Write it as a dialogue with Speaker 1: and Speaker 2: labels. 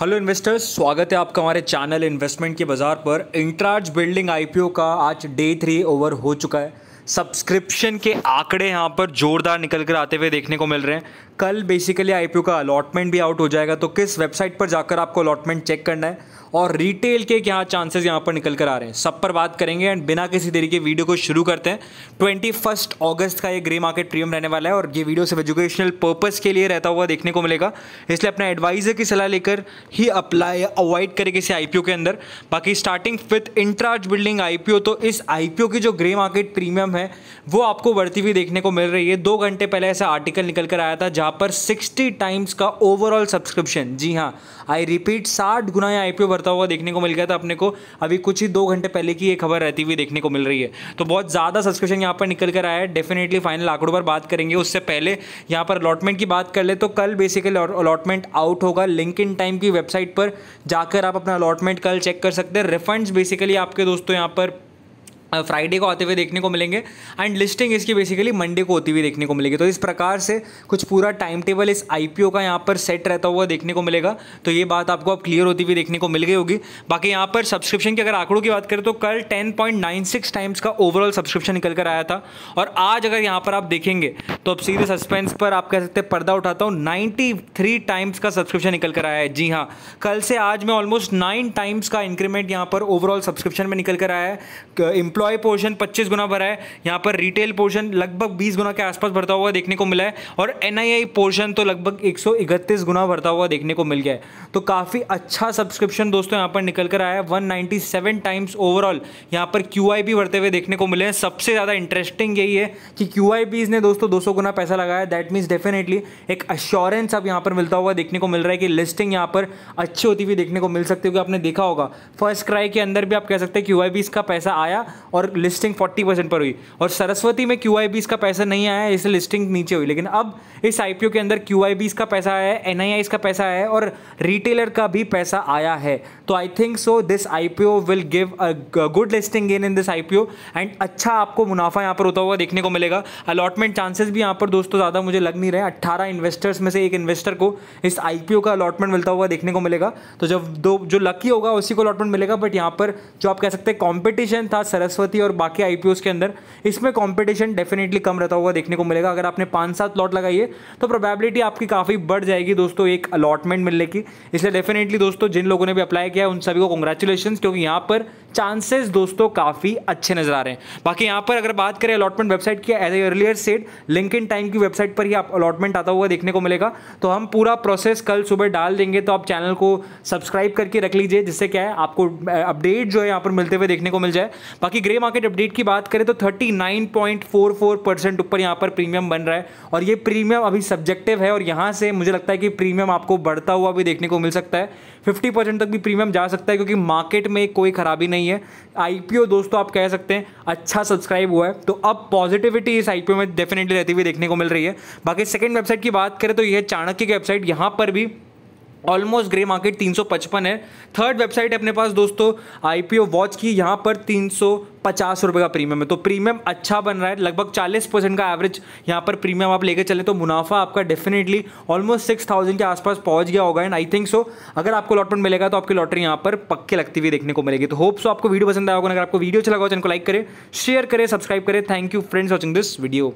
Speaker 1: hello investors स्वागत है आपका हमारे चैनल इन्वेस्टमेंट के बाजार पर इंट्राज बिल्डिंग आईपीओ का आज डे थ्री ओवर हो चुका है सब्सक्रिप्शन के आंकड़े यहाँ पर जोरदार निकल कर आते हुए देखने को मिल रहे हैं कल बेसिकली आई का अलॉटमेंट भी आउट हो जाएगा तो किस वेबसाइट पर जाकर आपको अलॉटमेंट चेक करना है और रिटेल के क्या चांसेस यहाँ पर निकल कर आ रहे हैं सब पर बात करेंगे एंड बिना किसी देरी के वीडियो को शुरू करते हैं ट्वेंटी फर्स्ट अगस्त का ये ग्रे मार्केट प्रीमियम रहने वाला है और ये वीडियो सिर्फ एजुकेशनल पर्पज़ के लिए रहता हुआ देखने को मिलेगा इसलिए अपना एडवाइज़र की सलाह लेकर ही अप्लाई अवॉइड करें किसी आई के अंदर बाकी स्टार्टिंग विथ इंट्राज बिल्डिंग आई तो इस आई की जो ग्रे मार्केट प्रीमियम प्रॉब्लम है वो आपको बढ़ती हुई देखने को मिल रही है दो घंटे पहले ऐसा आर्टिकल निकल कर आया था जहाँ पर सिक्सटी टाइम्स का ओवरऑल सब्सक्रिप्शन जी हाँ आई रिपीट साठ गुना या आई बढ़ता हुआ देखने को मिल गया था अपने को अभी कुछ ही दो घंटे पहले की ये खबर रहती हुई देखने को मिल रही है तो बहुत ज़्यादा सब्सक्रिप्शन यहाँ पर निकल कर आया है डेफिनेटली फाइनल आंकड़ों पर बात करेंगे उससे पहले यहाँ पर अलॉटमेंट की बात कर ले तो कल बेसिकली अलॉटमेंट आउट होगा लिंक इन टाइम की वेबसाइट पर जाकर आप अपना अलॉटमेंट कल चेक कर सकते हैं रिफंड्स बेसिकली आपके दोस्तों यहाँ पर फ्राइडे को आते हुए देखने को मिलेंगे एंड लिस्टिंग इसकी बेसिकली मंडे को होती हुई देखने को मिलेगी तो इस प्रकार से कुछ पूरा टाइम टेबल इस आईपीओ का यहाँ पर सेट रहता हुआ देखने को मिलेगा तो ये बात आपको अब आप क्लियर होती हुई देखने को मिल गई होगी बाकी यहाँ पर सब्सक्रिप्शन की अगर आंकड़ों की बात करें तो कल टेन टाइम्स का ओवरऑल सब्सक्रिप्शन निकल कर आया था और आज अगर यहाँ पर आप देखेंगे तो अब सीधे सस्पेंस पर आप कह सकते हैं पर्दा उठाता हूँ नाइन्टी टाइम्स का सब्सक्रिप्शन निकल कर आया है जी हाँ कल से आज में ऑलमोस्ट नाइन टाइम्स का इंक्रीमेंट यहाँ पर ओवरऑल सब्सक्रिप्शन में निकल कर आया है एम्प्लॉय पोर्शन 25 गुना भरा है यहाँ पर रिटेल पोर्शन लगभग 20 गुना के आसपास भरता हुआ देखने को मिला है और एन पोर्शन तो लगभग एक गुना भरता हुआ देखने को मिल गया है तो काफ़ी अच्छा सब्सक्रिप्शन दोस्तों यहाँ पर निकल कर आया है वन टाइम्स ओवरऑल यहाँ पर क्यू भी भरते हुए देखने को मिले हैं सबसे ज़्यादा इंटरेस्टिंग यही है कि क्यू ने दोस्तों दो गुना पैसा लगाया दैट मीन्स डेफिनेटली एक अश्योरेंस अब यहाँ पर मिलता हुआ देखने को मिल रहा है कि लिस्टिंग यहाँ पर अच्छी होती हुई देखने को मिल सकती होगी आपने देखा होगा फर्स्ट क्राई के अंदर भी आप कह सकते हैं कि यू इसका पैसा आया और लिस्टिंग फोर्टी परसेंट पर हुई और सरस्वती में क्यू आई का पैसा नहीं आया इसलिए लिस्टिंग नीचे हुई लेकिन अब इस आई के अंदर क्यू आई का पैसा आया है एन का पैसा आया है और रिटेलर का भी पैसा आया है तो I think so this I P O will give a good listing gain in this I P O and अच्छा आपको मुनाफा यहाँ पर होता हुआ देखने को मिलेगा अलॉटमेंट चांसेस भी यहाँ पर दोस्तों ज़्यादा मुझे लग नहीं रहे अट्ठारह इन्वेस्टर्स में से एक इन्वेस्टर को इस आई का अलॉटमेंट मिलता हुआ देखने को मिलेगा तो जब दो जो लकी होगा उसी को अलॉटमेंट मिलेगा बट यहाँ पर जो आप कह सकते हैं कॉम्पिटिशन था सरस्वती सरस्वती और बाकी आई के अंदर इसमें कॉम्पिटिशन डेफिनेटली कम रहता हुआ देखने को मिलेगा अगर आपने पाँच सात लॉट लगाई है तो प्रोबेबिलिटी आपकी काफ़ी बढ़ जाएगी दोस्तों एक अलॉटमेंट मिलने की इसलिए डेफिनेटली दोस्तों जिन लोगों ने भी अप्लाई किया उन सभी को कॉन्ग्रेचुलेशन क्योंकि यहाँ पर चांसेस दोस्तों काफ़ी अच्छे नज़र आ रहे हैं बाकी यहां पर अगर बात करें अलॉटमेंट वेबसाइट की as I earlier said link in time की वेबसाइट पर ही आप अलॉटमेंट आता हुआ देखने को मिलेगा तो हम पूरा प्रोसेस कल सुबह डाल देंगे तो आप चैनल को सब्सक्राइब करके रख लीजिए जिससे क्या है आपको अपडेट जो है यहाँ पर मिलते हुए देखने को मिल जाए बाकी ग्रे मार्केट अपडेट की बात करें तो थर्टी ऊपर यहाँ पर प्रीमियम बन रहा है और ये प्रीमियम अभी सब्जेक्टिव है और यहाँ से मुझे लगता है कि प्रीमियम आपको बढ़ता हुआ भी देखने को मिल सकता है फिफ्टी तक भी प्रीमियम जा सकता है क्योंकि मार्केट में कोई खराबी नहीं नहीं है आईपीओ दोस्तों आप कह सकते हैं अच्छा सब्सक्राइब हुआ है तो अब पॉजिटिविटी इस आईपीओ में डेफिनेटली रहती हुई देखने को मिल रही है बाकी सेकेंड वेबसाइट की बात करें तो यह चाणक्य की वेबसाइट यहाँ पर भी ऑलमोस्ट ग्रे मार्केट 355 है थर्ड वेबसाइट है अपने पास दोस्तों आईपीओ वॉच की यहाँ पर तीन पचास रुपये का प्रीमियम है तो प्रीमियम अच्छा बन रहा है लगभग 40 परसेंट का एवरेज यहाँ पर प्रीमियम आप लेके चले तो मुनाफा आपका डेफिनेटली ऑलमोस्ट सिक्स थाउजेंड के आसपास पहुँच गया होगा एंड आई थिंक सो अगर आपको लॉटमेंट मिलेगा तो आपकी लॉटरी यहाँ पर पक्के लगती हुई देखने को मिलेगी तो होप सो आपको वीडियो पसंद आया होगा अगर आपको वीडियो अच्छा लगा चैनल को लाइक करें शेयर करें सब्सक्राइब करें thank you friends watching this video